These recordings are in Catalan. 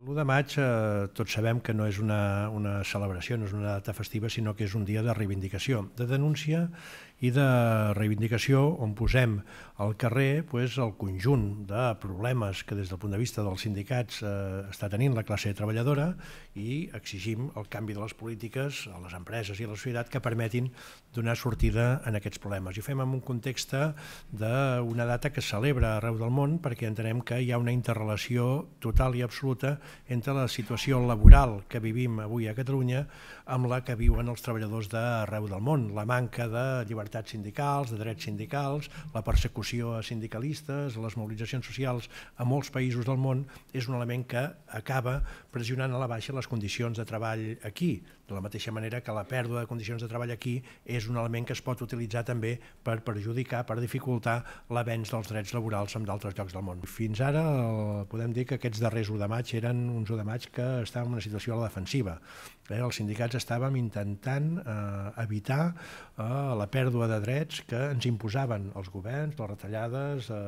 L'1 de maig eh, tots sabem que no és una, una celebració, no és una data festiva, sinó que és un dia de reivindicació, de denúncia i de reivindicació on posem al carrer pues, el conjunt de problemes que des del punt de vista dels sindicats eh, està tenint la classe treballadora i exigim el canvi de les polítiques a les empreses i a la societat que permetin donar sortida en aquests problemes. I fem en un context d'una data que celebra arreu del món perquè entenem que hi ha una interrelació total i absoluta entre la situació laboral que vivim avui a Catalunya amb la que viuen els treballadors d'arreu del món, la manca de llibertats sindicals, de drets sindicals, la persecució a sindicalistes, les mobilitzacions socials a molts països del món, és un element que acaba pressionant a la baixa les condicions de treball aquí, de la mateixa manera que la pèrdua de condicions de treball aquí és un element que es pot utilitzar també per perjudicar, per dificultar l'avenç dels drets laborals en d'altres llocs del món. Fins ara el, podem dir que aquests darrers 1 de maig eren uns 1 de maig que estàvem en una situació a la defensiva. Eh, els sindicats estàvem intentant eh, evitar eh, la pèrdua de drets que ens imposaven els governs, les retallades eh,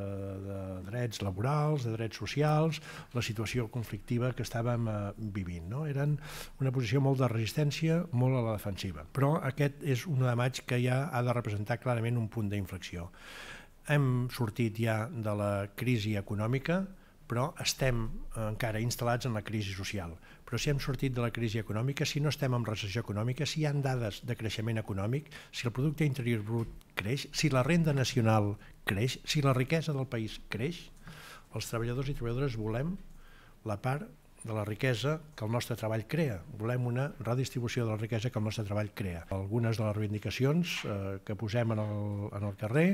de drets laborals, de drets socials, la situació conflictiva que estàvem eh, vivint. No? Eren una posició molt de resistència tendència molt a la defensiva, però aquest és un de maig que ja ha de representar clarament un punt d'inflexió. Hem sortit ja de la crisi econòmica, però estem eh, encara instal·lats en la crisi social. Però si hem sortit de la crisi econòmica, si no estem en recessió econòmica, si hi han dades de creixement econòmic, si el producte interior brut creix, si la renda nacional creix, si la riquesa del país creix, els treballadors i treballadores volem la part de la riquesa que el nostre treball crea. Volem una redistribució de la riquesa que el nostre treball crea. Algunes de les reivindicacions eh, que posem en el, en el carrer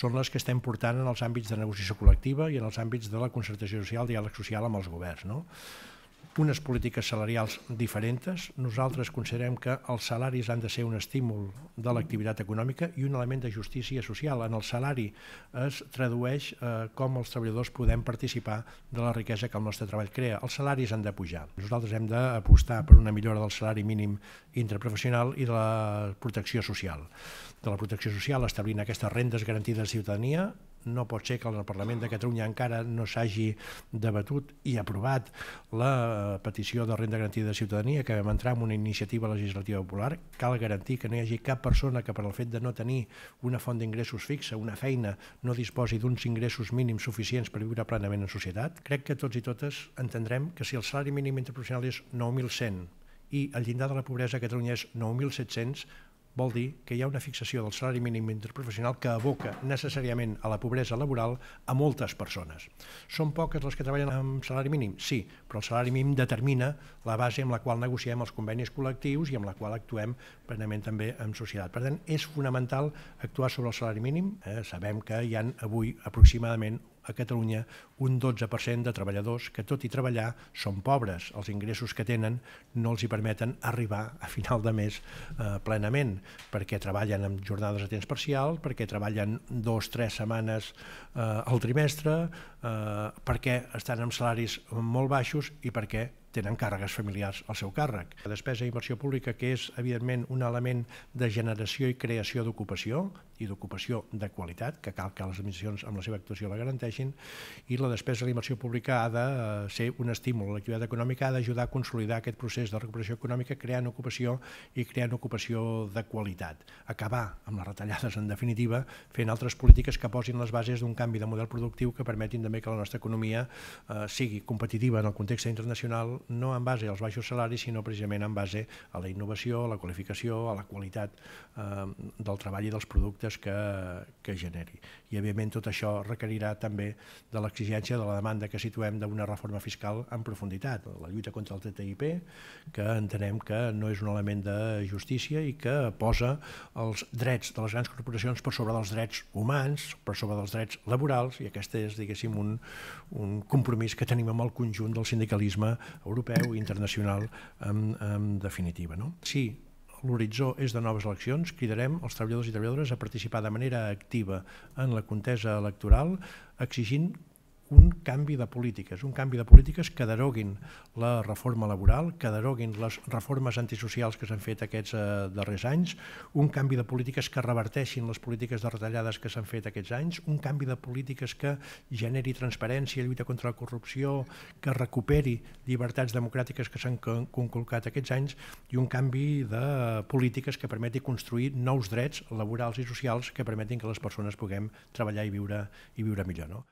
són les que estem portant en els àmbits de negociació col·lectiva i en els àmbits de la concertació social, diàleg social amb els governs. No? unes polítiques salarials diferents. Nosaltres considerem que els salaris han de ser un estímul de l'activitat econòmica i un element de justícia social. En el salari es tradueix eh, com els treballadors podem participar de la riquesa que el nostre treball crea. Els salaris han de pujar. Nosaltres hem d'apostar per una millora del salari mínim interprofessional i de la protecció social. De la protecció social establint aquestes rendes garantides de ciutadania no pot ser que el Parlament de Catalunya encara no s'hagi debatut i aprovat la eh, petició de renda garantida de ciutadania que vam entrar en una iniciativa legislativa popular. Cal garantir que no hi hagi cap persona que per el fet de no tenir una font d'ingressos fixa, una feina, no disposi d'uns ingressos mínims suficients per viure plenament en societat. Crec que tots i totes entendrem que si el salari mínim interprofessional és 9.100 i el llindar de la pobresa a Catalunya és 9.700, Vol dir que hi ha una fixació del salari mínim interprofessional que aboca necessàriament a la pobresa laboral a moltes persones. Són poques les que treballen amb salari mínim? Sí, però el salari mínim determina la base amb la qual negociem els convenis col·lectius i amb la qual actuem plenament també en societat. Per tant, és fonamental actuar sobre el salari mínim. Eh, sabem que hi han avui aproximadament a Catalunya un 12% de treballadors que, tot i treballar, són pobres. Els ingressos que tenen no els hi permeten arribar a final de mes eh, plenament, perquè treballen amb jornades a temps parcial, perquè treballen dos, tres setmanes eh, al trimestre, eh, perquè estan amb salaris molt baixos i perquè tenen càrregues familiars al seu càrrec. La despesa i inversió pública, que és, evidentment, un element de generació i creació d'ocupació, i d'ocupació de qualitat, que cal que les administracions amb la seva actuació la garanteixin, i la despesa inversió pública ha de eh, ser un estímul. L'activitat econòmica ha d'ajudar a consolidar aquest procés de recuperació econòmica creant ocupació i creant ocupació de qualitat. Acabar amb les retallades, en definitiva, fent altres polítiques que posin les bases d'un canvi de model productiu que permetin també que la nostra economia eh, sigui competitiva en el context internacional no en base als baixos salaris, sinó precisament en base a la innovació, a la qualificació, a la qualitat eh, del treball i dels productes que, que generi. I, evidentment, tot això requerirà també de l'exigència de la demanda que situem d'una reforma fiscal en profunditat, la lluita contra el TTIP, que entenem que no és un element de justícia i que posa els drets de les grans corporacions per sobre dels drets humans, per sobre dels drets laborals, i aquest és, diguéssim, un, un compromís que tenim amb el conjunt del sindicalisme europeu europeu i internacional en, en definitiva. No? Si l'horitzó és de noves eleccions, cridarem els treballadors i treballadores a participar de manera activa en la contesa electoral, exigint un canvi de polítiques, un canvi de polítiques que deroguin la reforma laboral, que deroguin les reformes antisocials que s'han fet aquests eh, darrers anys, un canvi de polítiques que reverteixin les polítiques de retallades que s'han fet aquests anys, un canvi de polítiques que generi transparència, lluita contra la corrupció, que recuperi llibertats democràtiques que s'han conculcat aquests anys i un canvi de polítiques que permeti construir nous drets laborals i socials que permetin que les persones puguem treballar i viure i viure millor. No?